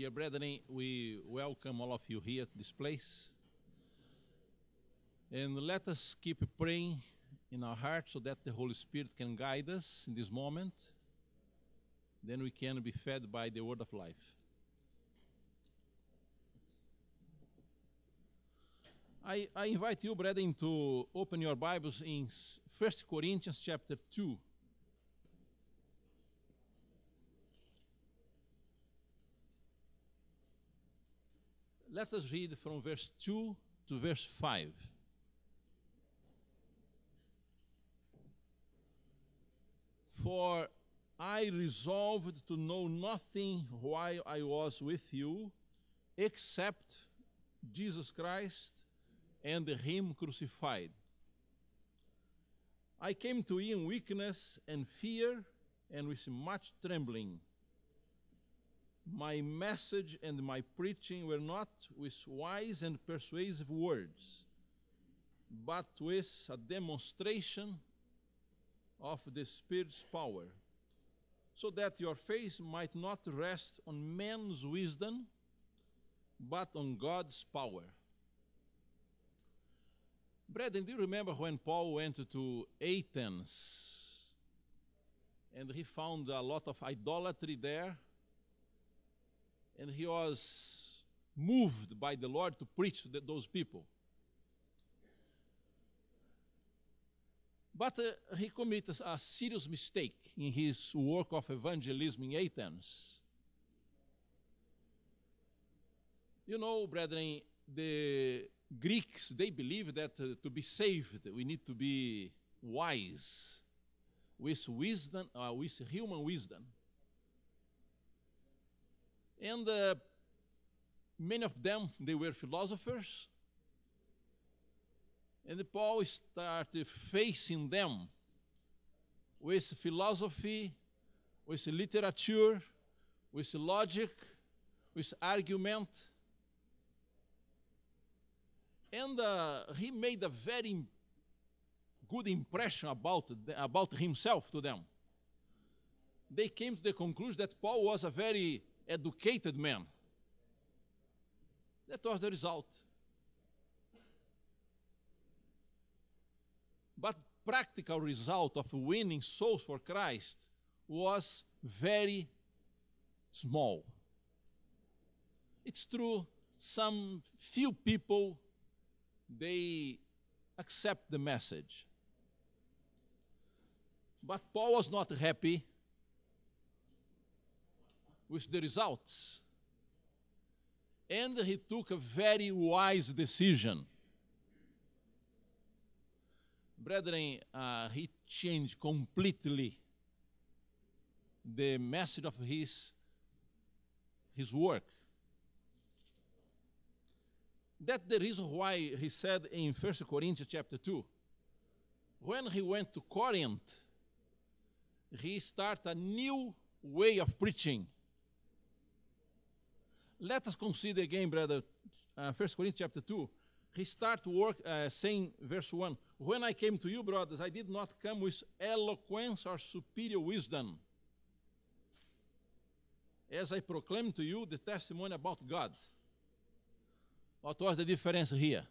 Dear brethren, we welcome all of you here at this place. And let us keep praying in our hearts so that the Holy Spirit can guide us in this moment. Then we can be fed by the word of life. I, I invite you, brethren, to open your Bibles in 1 Corinthians chapter 2. let us read from verse 2 to verse 5. For I resolved to know nothing while I was with you except Jesus Christ and Him crucified. I came to you in weakness and fear and with much trembling my message and my preaching were not with wise and persuasive words, but with a demonstration of the Spirit's power, so that your faith might not rest on man's wisdom, but on God's power. Brethren, do you remember when Paul went to Athens and he found a lot of idolatry there? and he was moved by the Lord to preach to those people. But uh, he committed a serious mistake in his work of evangelism in Athens. You know, brethren, the Greeks, they believe that uh, to be saved, we need to be wise, with wisdom, uh, with human wisdom and uh, many of them they were philosophers and paul started facing them with philosophy with literature with logic with argument and uh, he made a very good impression about, about himself to them they came to the conclusion that paul was a very educated man. That was the result. But practical result of winning souls for Christ was very small. It's true, some few people they accept the message. But Paul was not happy with the results. And he took a very wise decision. Brethren, uh, he changed completely the message of his, his work. That's the reason why he said in 1 Corinthians chapter 2, when he went to Corinth, he started a new way of preaching. let us consider again, brother, uh, 1 Corinthians chapter 2. Restart work uh, saying, verse 1. When I came to you, brothers, I did not come with eloquence or superior wisdom. As I proclaimed to you the testimony about God. What was the difference here?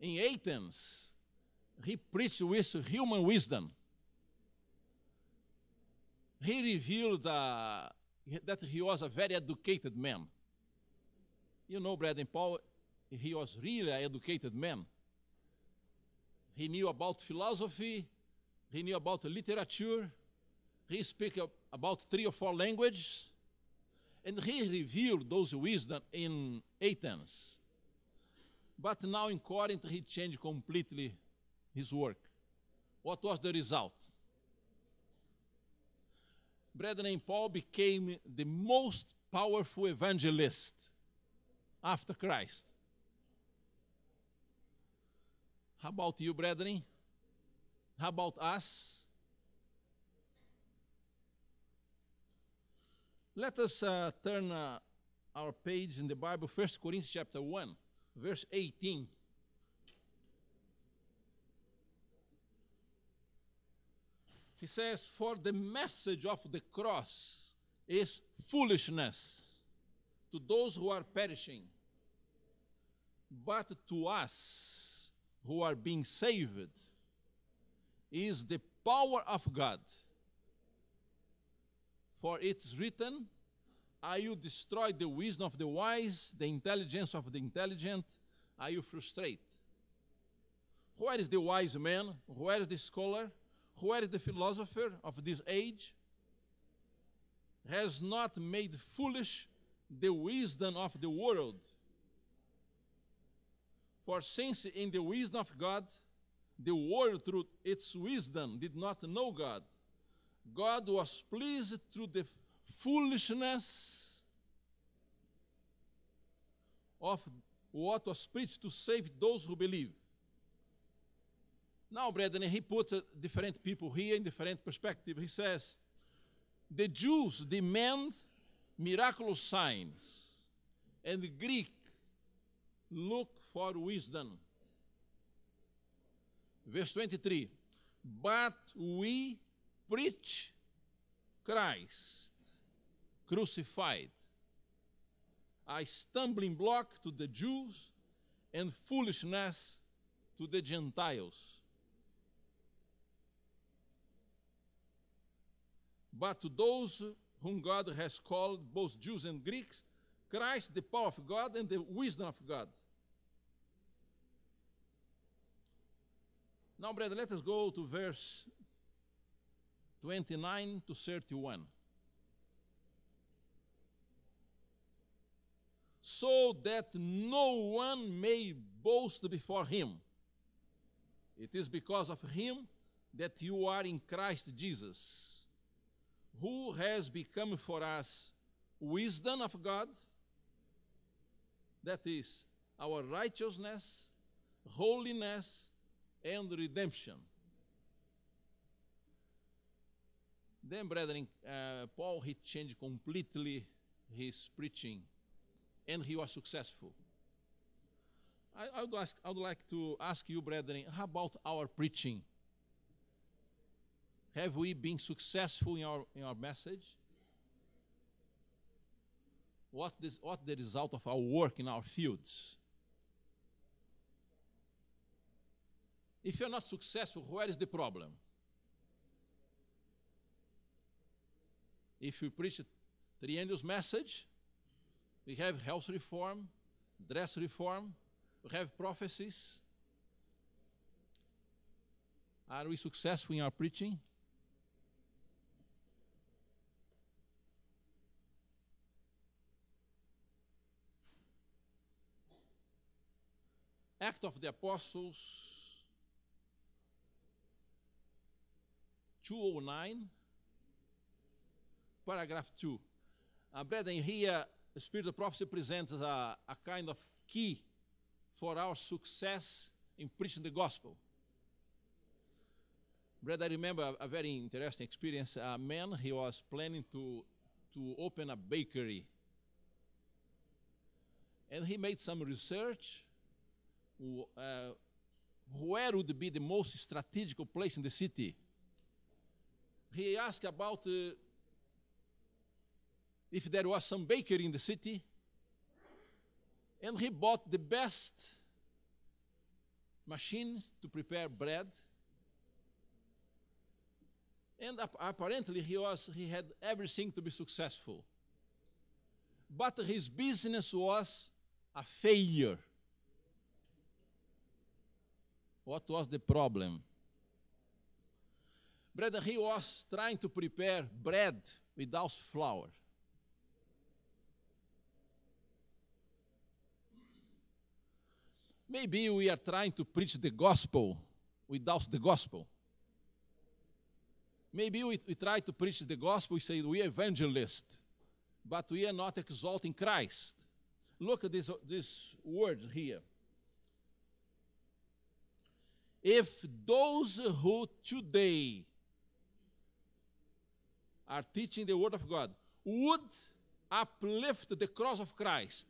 In Athens, he preached with human wisdom. he revealed uh, that he was a very educated man. You know, Brad and Paul, he was really an educated man. He knew about philosophy, he knew about literature, he spoke about three or four languages, and he revealed those wisdom in Athens. But now in Corinth, he changed completely his work. What was the result? Brother named Paul became the most powerful evangelist after Christ. How about you, brethren? How about us? Let us uh, turn uh, our page in the Bible, 1 Corinthians chapter 1, verse 18. He says, For the message of the cross is foolishness to those who are perishing, but to us who are being saved is the power of God. For it's written, I will destroy the wisdom of the wise, the intelligence of the intelligent, I will frustrate. Where is the wise man? Where is the scholar? where the philosopher of this age has not made foolish the wisdom of the world. For since in the wisdom of God, the world through its wisdom did not know God, God was pleased through the foolishness of what was preached to save those who believe. Now, brethren, he puts different people here in different perspective. He says, the Jews demand miraculous signs, and the Greek look for wisdom. Verse 23, but we preach Christ crucified, a stumbling block to the Jews and foolishness to the Gentiles. But to those whom God has called, both Jews and Greeks, Christ, the power of God and the wisdom of God. Now, brethren, let us go to verse 29 to 31. So that no one may boast before him. It is because of him that you are in Christ Jesus who has become for us wisdom of God, that is our righteousness, holiness, and redemption. Then, brethren, uh, Paul he changed completely his preaching, and he was successful. I, I, would ask, I would like to ask you, brethren, how about our preaching? Have we been successful in our, in our message? What is what the result of our work in our fields? If you're not successful, where is the problem? If you preach Triennial's message, we have health reform, dress reform, we have prophecies. Are we successful in our preaching? Act of the Apostles 209, paragraph 2. Uh, brethren, here the Spirit of Prophecy presents a, a kind of key for our success in preaching the gospel. Brother, I remember a very interesting experience. A man, he was planning to, to open a bakery. And he made some research uh, where would be the most strategic place in the city? He asked about uh, if there was some bakery in the city, and he bought the best machines to prepare bread. And apparently, he, was, he had everything to be successful. But his business was a failure what was the problem? Brother, he was trying to prepare bread without flour. Maybe we are trying to preach the gospel without the gospel. Maybe we, we try to preach the gospel, we say we are evangelists, but we are not exalting Christ. Look at this, this word here if those who today are teaching the Word of God would uplift the cross of Christ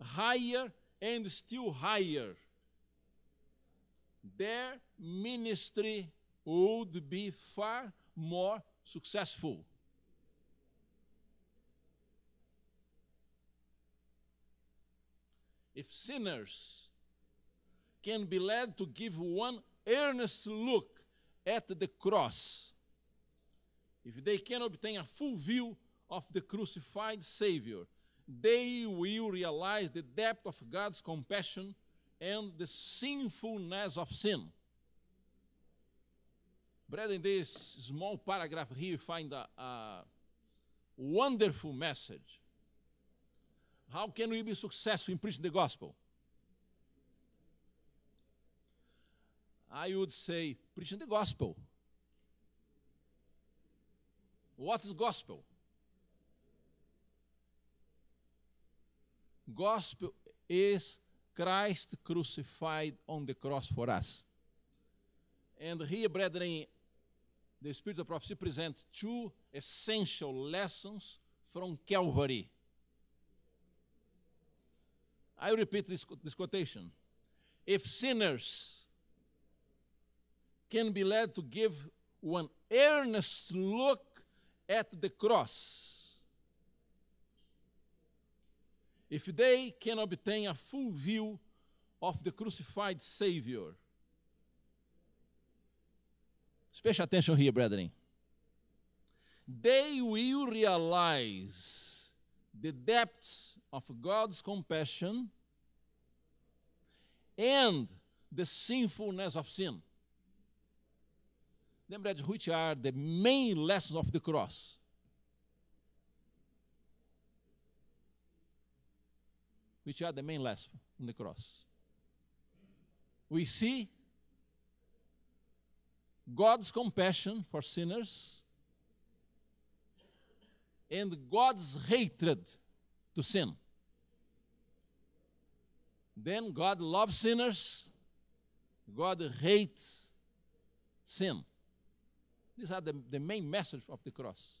higher and still higher, their ministry would be far more successful. If sinners can be led to give one earnest look at the cross. If they can obtain a full view of the crucified Savior, they will realize the depth of God's compassion and the sinfulness of sin. Brethren, this small paragraph here find a, a wonderful message. How can we be successful in preaching the gospel? I would say, preaching the gospel. What is gospel? Gospel is Christ crucified on the cross for us. And here, brethren, the Spirit of Prophecy presents two essential lessons from Calvary. I repeat this, this quotation. If sinners can be led to give one earnest look at the cross. If they can obtain a full view of the crucified Savior. Special attention here, brethren. They will realize the depth of God's compassion and the sinfulness of sin them which are the main lessons of the cross. Which are the main lessons of the cross. We see God's compassion for sinners and God's hatred to sin. Then God loves sinners, God hates sin. These are the, the main message of the cross.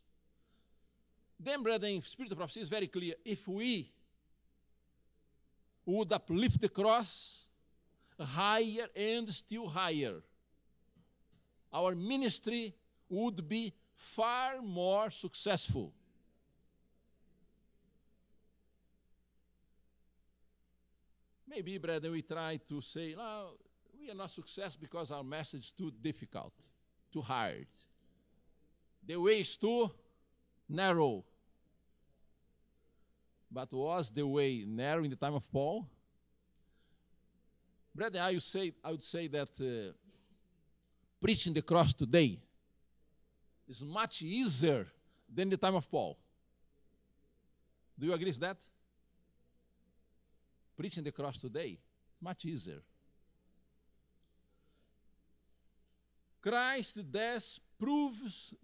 Then, brethren, spirit of prophecy is very clear. If we would uplift the cross higher and still higher, our ministry would be far more successful. Maybe, brethren, we try to say, no, we are not success because our message is too difficult too hard. The way is too narrow. But was the way narrow in the time of Paul? Brother, I would say, I would say that uh, preaching the cross today is much easier than the time of Paul. Do you agree with that? Preaching the cross today is much easier. Christ death proves